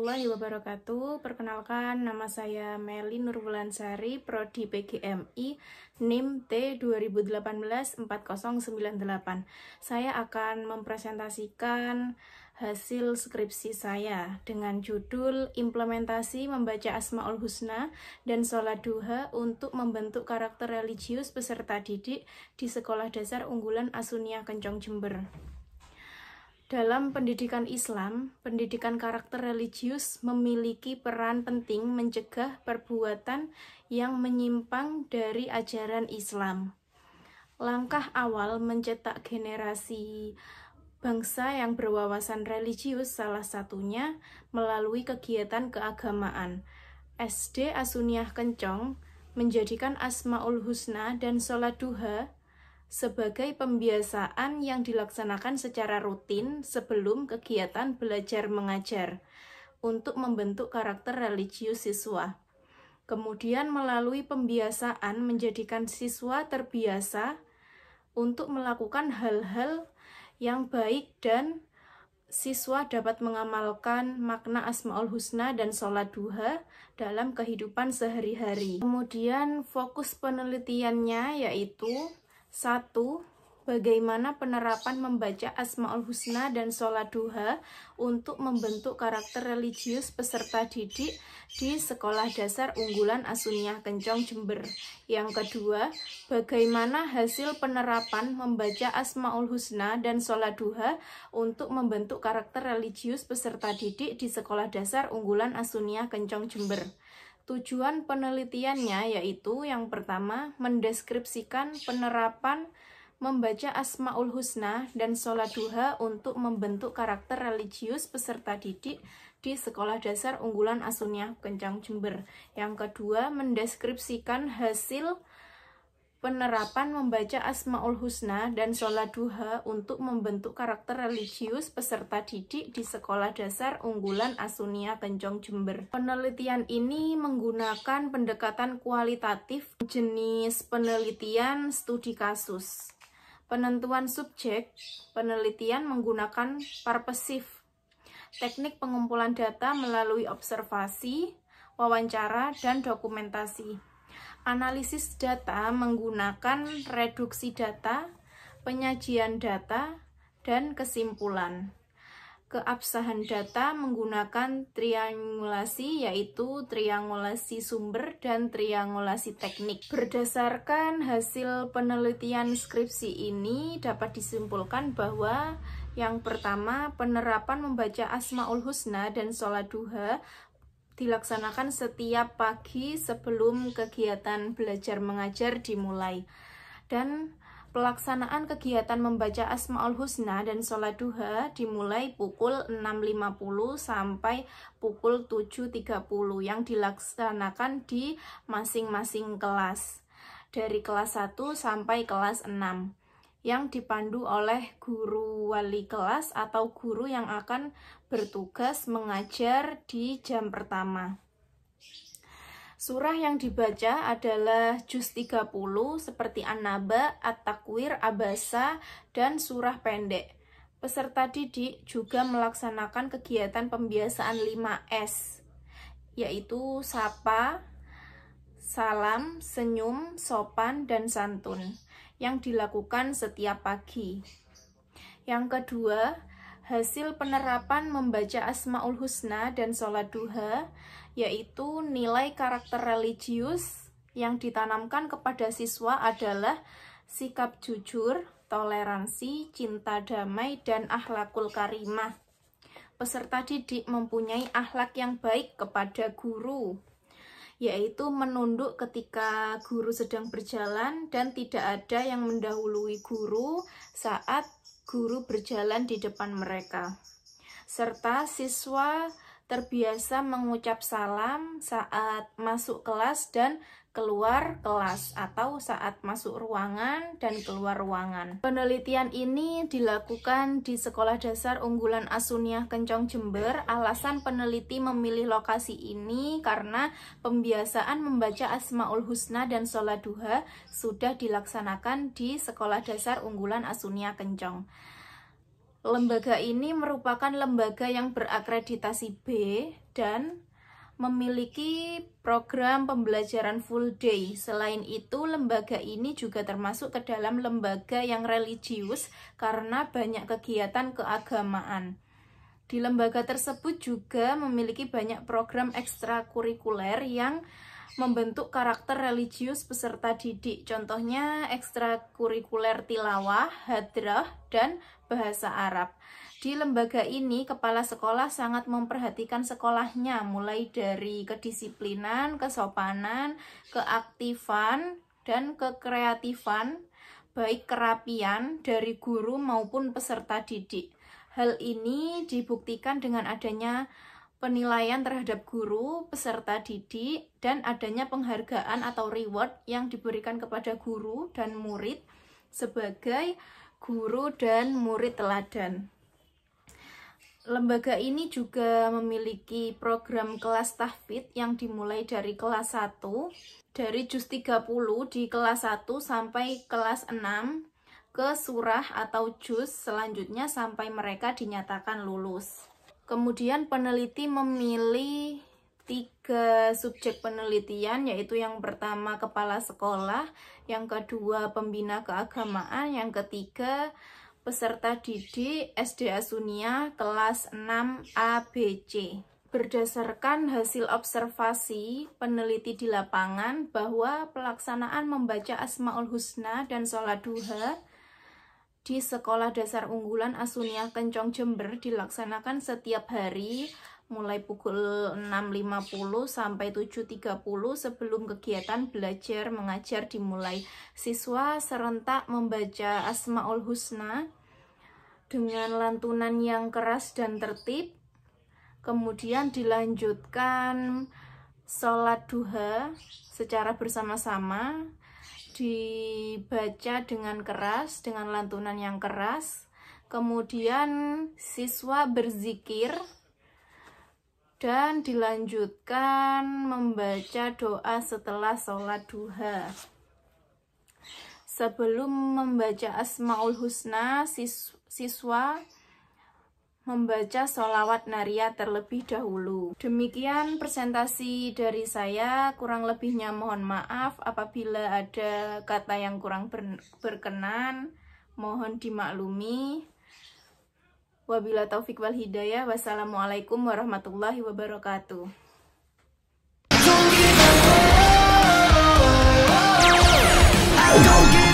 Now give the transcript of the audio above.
warahmatullahi wabarakatuh. Perkenalkan nama saya Meli Nurwulansari, prodi PGMI, NIM T 2018 4098. Saya akan mempresentasikan hasil skripsi saya dengan judul Implementasi Membaca Asmaul Husna dan Sholat Duha untuk membentuk karakter religius peserta didik di Sekolah Dasar Unggulan Asunia Kencong Jember. Dalam pendidikan Islam, pendidikan karakter religius memiliki peran penting mencegah perbuatan yang menyimpang dari ajaran Islam. Langkah awal mencetak generasi bangsa yang berwawasan religius salah satunya melalui kegiatan keagamaan. SD Asuniah Kencong menjadikan Asmaul Husna dan Sholat Duha sebagai pembiasaan yang dilaksanakan secara rutin sebelum kegiatan belajar mengajar untuk membentuk karakter religius siswa. Kemudian melalui pembiasaan menjadikan siswa terbiasa untuk melakukan hal-hal yang baik dan siswa dapat mengamalkan makna Asmaul Husna dan sholat duha dalam kehidupan sehari-hari. Kemudian fokus penelitiannya yaitu satu, bagaimana penerapan membaca Asma'ul Husna dan sholat duha untuk membentuk karakter religius peserta didik di Sekolah Dasar Unggulan Asunyah Kencong Jember. Yang kedua, bagaimana hasil penerapan membaca Asma'ul Husna dan sholat duha untuk membentuk karakter religius peserta didik di Sekolah Dasar Unggulan Asunyah Kencong Jember. Tujuan penelitiannya yaitu yang pertama mendeskripsikan penerapan membaca Asmaul Husna dan sholat duha untuk membentuk karakter religius peserta didik di Sekolah Dasar Unggulan Asunyah Kencang Jember. Yang kedua, mendeskripsikan hasil penerapan membaca Asmaul Husna dan sholat duha untuk membentuk karakter religius peserta didik di Sekolah Dasar Unggulan Asunia Kencong Jember. Penelitian ini menggunakan pendekatan kualitatif jenis penelitian studi kasus. Penentuan subjek, penelitian menggunakan parpesif, teknik pengumpulan data melalui observasi, wawancara, dan dokumentasi analisis data menggunakan reduksi data, penyajian data, dan kesimpulan. Keabsahan data menggunakan triangulasi yaitu triangulasi sumber dan triangulasi teknik. Berdasarkan hasil penelitian skripsi ini dapat disimpulkan bahwa yang pertama, penerapan membaca Asmaul Husna dan Sholat Duha dilaksanakan setiap pagi sebelum kegiatan belajar mengajar dimulai. Dan pelaksanaan kegiatan membaca Asmaul Husna dan sholat duha dimulai pukul 6.50 sampai pukul 7.30 yang dilaksanakan di masing-masing kelas dari kelas 1 sampai kelas 6 yang dipandu oleh guru wali kelas atau guru yang akan bertugas mengajar di jam pertama. Surah yang dibaca adalah juz 30 seperti An-Naba, At-Takwir, Abasa, dan surah pendek. Peserta didik juga melaksanakan kegiatan pembiasaan 5S, yaitu sapa, salam, senyum, sopan, dan santun yang dilakukan setiap pagi. Yang kedua, hasil penerapan membaca Asma'ul Husna dan sholat duha, yaitu nilai karakter religius yang ditanamkan kepada siswa adalah sikap jujur, toleransi, cinta damai, dan ahlakul karimah. Peserta didik mempunyai ahlak yang baik kepada guru yaitu menunduk ketika guru sedang berjalan dan tidak ada yang mendahului guru saat guru berjalan di depan mereka. Serta siswa terbiasa mengucap salam saat masuk kelas dan keluar kelas atau saat masuk ruangan dan keluar ruangan. Penelitian ini dilakukan di Sekolah Dasar Unggulan Asunia Kencong Jember. Alasan peneliti memilih lokasi ini karena pembiasaan membaca Asmaul Husna dan Sholat Duha sudah dilaksanakan di Sekolah Dasar Unggulan Asunia Kencong. Lembaga ini merupakan lembaga yang berakreditasi B dan memiliki program pembelajaran full day. Selain itu, lembaga ini juga termasuk ke dalam lembaga yang religius karena banyak kegiatan keagamaan. Di lembaga tersebut juga memiliki banyak program ekstrakurikuler yang membentuk karakter religius peserta didik. Contohnya ekstrakurikuler tilawah, hadrah, dan bahasa Arab. Di lembaga ini, kepala sekolah sangat memperhatikan sekolahnya, mulai dari kedisiplinan, kesopanan, keaktifan, dan kekreatifan, baik kerapian dari guru maupun peserta didik. Hal ini dibuktikan dengan adanya penilaian terhadap guru, peserta didik, dan adanya penghargaan atau reward yang diberikan kepada guru dan murid sebagai guru dan murid teladan. Lembaga ini juga memiliki program kelas tahfid yang dimulai dari kelas 1, dari juz 30 di kelas 1 sampai kelas 6 ke surah atau juz selanjutnya sampai mereka dinyatakan lulus. Kemudian peneliti memilih tiga subjek penelitian yaitu yang pertama kepala sekolah, yang kedua pembina keagamaan, yang ketiga peserta didik SDA Sunia kelas 6 ABC. Berdasarkan hasil observasi peneliti di lapangan bahwa pelaksanaan membaca Asmaul Husna dan sholat duha di Sekolah Dasar Unggulan Asunia Kencong Jember dilaksanakan setiap hari mulai pukul 6.50 sampai 7.30 sebelum kegiatan belajar mengajar dimulai. Siswa serentak membaca Asmaul Husna dengan lantunan yang keras dan tertib. Kemudian dilanjutkan sholat duha secara bersama-sama dibaca dengan keras, dengan lantunan yang keras. Kemudian siswa berzikir dan dilanjutkan membaca doa setelah sholat duha. Sebelum membaca Asmaul Husna, siswa membaca sholawat naria terlebih dahulu. Demikian presentasi dari saya, kurang lebihnya mohon maaf apabila ada kata yang kurang berkenan, mohon dimaklumi. Wabila taufik wal hidayah, wassalamualaikum warahmatullahi wabarakatuh. Don't give up.